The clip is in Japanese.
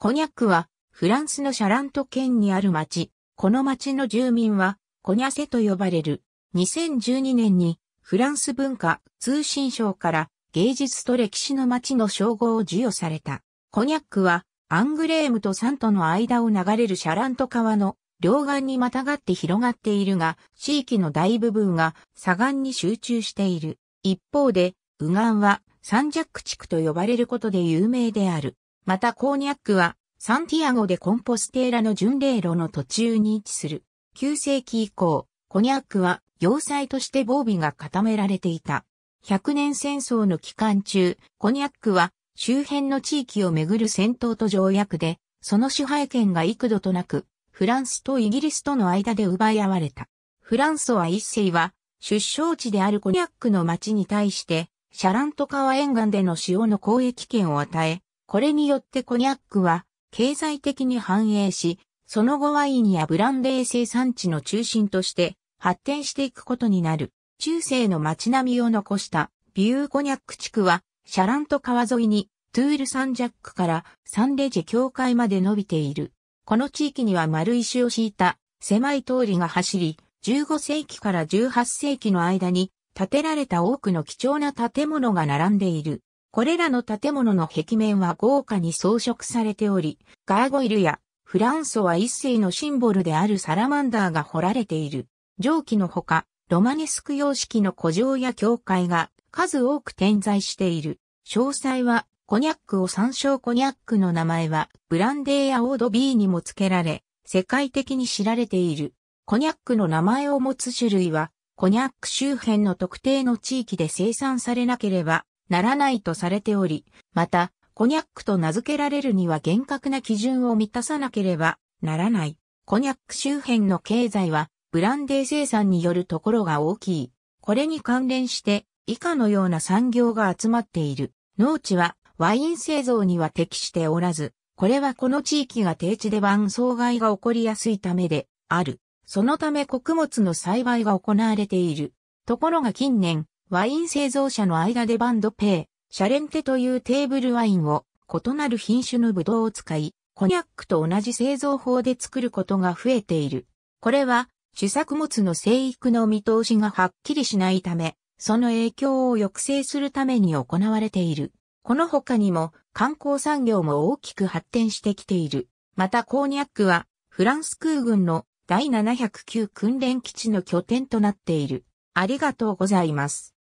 コニャックは、フランスのシャラント県にある町。この町の住民は、コニャセと呼ばれる。2012年に、フランス文化通信省から芸術と歴史の町の称号を授与された。コニャックは、アングレームとサントの間を流れるシャラント川の両岸にまたがって広がっているが、地域の大部分が左岸に集中している。一方で、右岸はサンジャック地区と呼ばれることで有名である。またコーニャックは、サンティアゴでコンポステーラの巡礼路の途中に位置する。9世紀以降、コニャックは要塞として防備が固められていた。100年戦争の期間中、コニャックは周辺の地域をめぐる戦闘と条約で、その支配権が幾度となく、フランスとイギリスとの間で奪い合われた。フランソは一世は、出生地であるコニャックの町に対して、シャラント川沿岸での塩の交易権を与え、これによってコニャックは経済的に繁栄し、その後ワインやブランデー生産地の中心として発展していくことになる。中世の街並みを残したビューコニャック地区はシャラント川沿いにトゥールサンジャックからサンレジェ境界まで伸びている。この地域には丸石を敷いた狭い通りが走り、15世紀から18世紀の間に建てられた多くの貴重な建物が並んでいる。これらの建物の壁面は豪華に装飾されており、ガーゴイルやフランソワ一世のシンボルであるサラマンダーが彫られている。上記のほか、ロマネスク様式の古城や教会が数多く点在している。詳細は、コニャックを参照コニャックの名前は、ブランデーやオードビーにも付けられ、世界的に知られている。コニャックの名前を持つ種類は、コニャック周辺の特定の地域で生産されなければ、ならないとされており、また、コニャックと名付けられるには厳格な基準を満たさなければならない。コニャック周辺の経済は、ブランデー生産によるところが大きい。これに関連して、以下のような産業が集まっている。農地は、ワイン製造には適しておらず、これはこの地域が低地で伴走害が起こりやすいためで、ある。そのため穀物の栽培が行われている。ところが近年、ワイン製造者の間でバンドペー、シャレンテというテーブルワインを異なる品種のブドウを使い、コニャックと同じ製造法で作ることが増えている。これは主作物の生育の見通しがはっきりしないため、その影響を抑制するために行われている。この他にも観光産業も大きく発展してきている。またコーニャックはフランス空軍の第709訓練基地の拠点となっている。ありがとうございます。